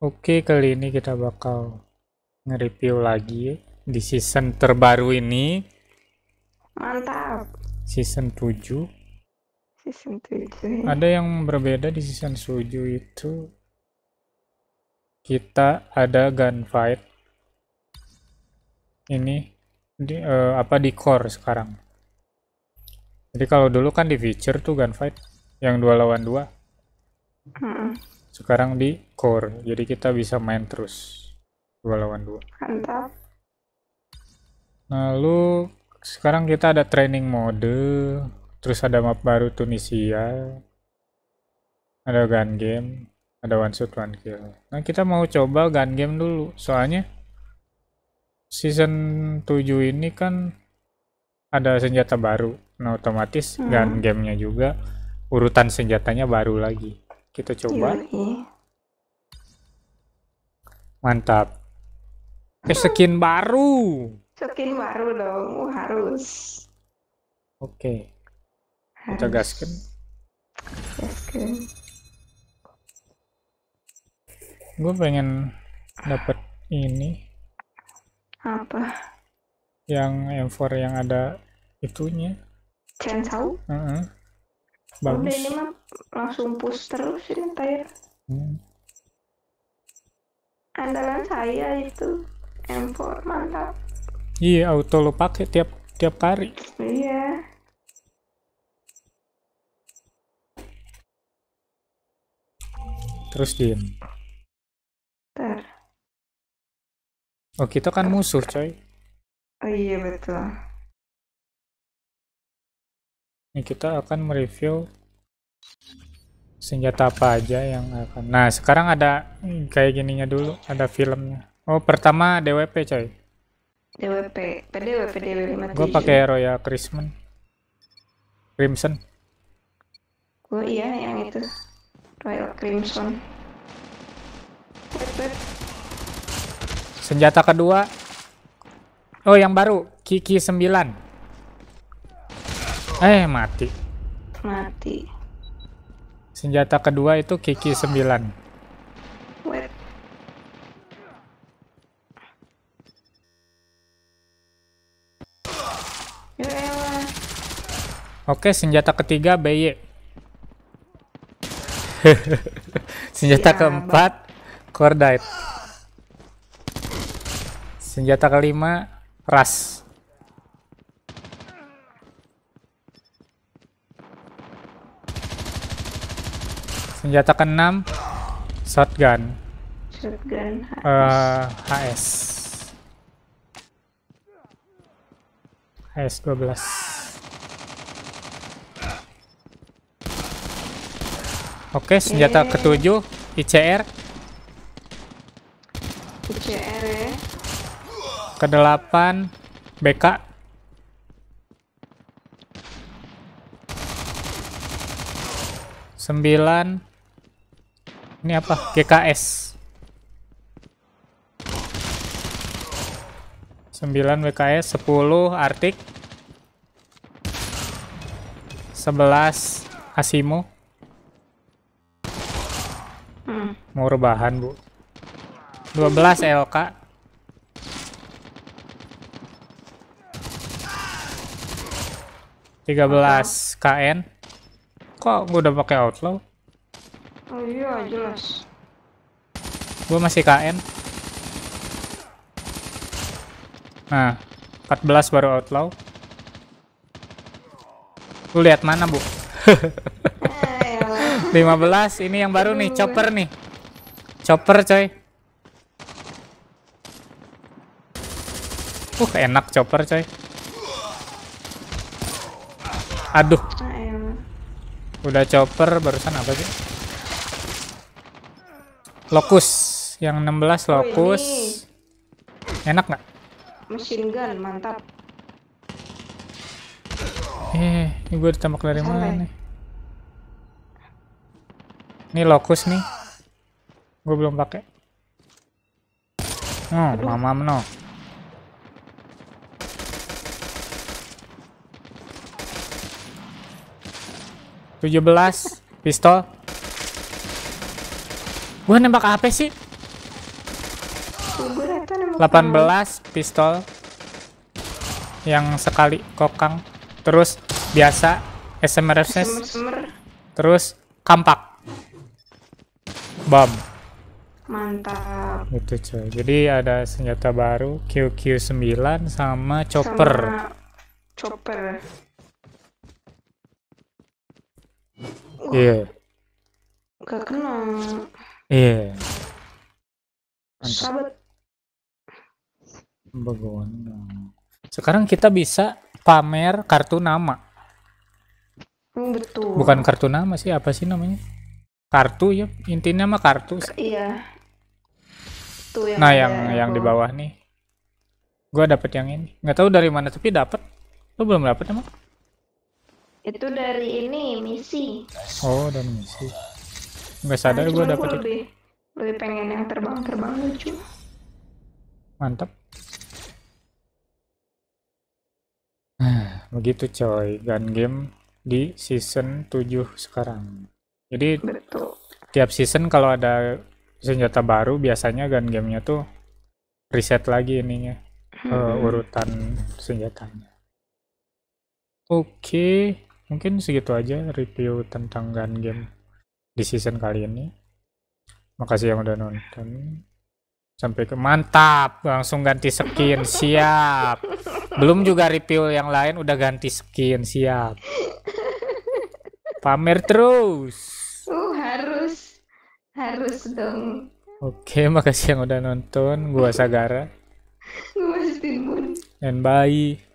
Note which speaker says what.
Speaker 1: Oke, kali ini kita bakal nge-review lagi di season terbaru ini. Mantap. Season 7. Season 7. Ya. Ada yang berbeda di season 7 itu kita ada gunfight. Ini di uh, apa di core sekarang. Jadi kalau dulu kan di feature tuh gunfight yang dua lawan dua. Hmm sekarang di core jadi kita bisa main terus dua lawan dua mantap lalu sekarang kita ada training mode terus ada map baru Tunisia ada gun game ada one shot one kill nah kita mau coba gun game dulu soalnya season 7 ini kan ada senjata baru nah otomatis hmm. gun gamenya juga urutan senjatanya baru lagi kita iya, coba. Iya. Mantap. eh, skin baru. Skin baru dong, uh, harus. Oke. Okay. Kita Gue pengen dapat ini. Apa? Yang M4 yang ada itunya. Chainsaw? Uh -uh. Bagus. Udah ini mah langsung push terus ini tayar. Hmm. Andalan saya itu M4 mantap. Iya, auto lo pakai tiap tiap kali. Iya. Terus diem. ter Oh, kita kan musuh, coy. Oh iya, betul. Ini kita akan mereview senjata apa aja yang akan. Nah, sekarang ada kayak gininya dulu, ada filmnya. Oh, pertama DWP, coy. DWP, PDWP DWP 57 Gua pakai Royal Crimson. Crimson. Oh, Gue iya yang itu. Royal Crimson. Senjata kedua. Oh, yang baru, Kiki 9. Eh, mati. Mati. Senjata kedua itu Kiki 9. Wait. Ya Oke, senjata ketiga BY. senjata ya, keempat Cordite. Senjata kelima Ras. Senjata keenam shotgun. Shotgun HS. Uh, eh, HS. HS 12. Oke, senjata okay. ketujuh ICR. ICR ya. Kedelapan BK. Sembilan ini apa? GKS. 9 WKS, 10 Artik. 11 Asimo. Mau rebahan, Bu. 12 LK. 13 KN, kok gue udah pakai outlaw? Oh iya, iya, iya. jelas. Gue masih KN. Nah, 14 baru outlaw. Lu lihat mana, Bu? 15 ini yang baru nih, chopper nih. Chopper, coy. Uh, enak chopper, coy. Aduh. Ah, iya. Udah chopper barusan apa sih? Lokus. Yang 16 lokus. Oh, Enak nggak? Mesin gun, mantap. Eh, ini gue ditembak dari Sampai. mana nih? Ini lokus nih. Gue belum pakai. Oh, Aduh. mama no. Tujuh belas pistol. Gua nembak apa sih? 18 pistol yang sekali kokang terus biasa SMRFS SMR. terus kampak bom mantap itu coy jadi ada senjata baru QQ9 sama chopper sama chopper iya yeah. gak Iya. Sekarang kita bisa pamer kartu nama. Hmm, betul. Bukan kartu nama sih, apa sih namanya? Kartu ya, intinya mah kartu. Sih. Iya. Tuh yang nah, yang yang, yang di bawah nih. Gua dapet yang ini. Nggak tahu dari mana tapi dapet. Lo belum dapet emang? Itu dari ini misi. Oh, dari misi nggak sadar nah, gue dapet itu lebih, lebih pengen yang terbang-terbang lucu mantap begitu coy gun game di season 7 sekarang jadi Betul. tiap season kalau ada senjata baru biasanya gun gamenya tuh reset lagi ininya eh, hmm. uh, urutan senjatanya oke okay. mungkin segitu aja review tentang gun game di season kali ini. Makasih yang udah nonton. Sampai ke mantap, langsung ganti skin, siap. Belum juga review yang lain udah ganti skin, siap. Pamer terus. Uh, harus harus dong. Oke, makasih yang udah nonton. Gua Sagara. Gua Dan bye.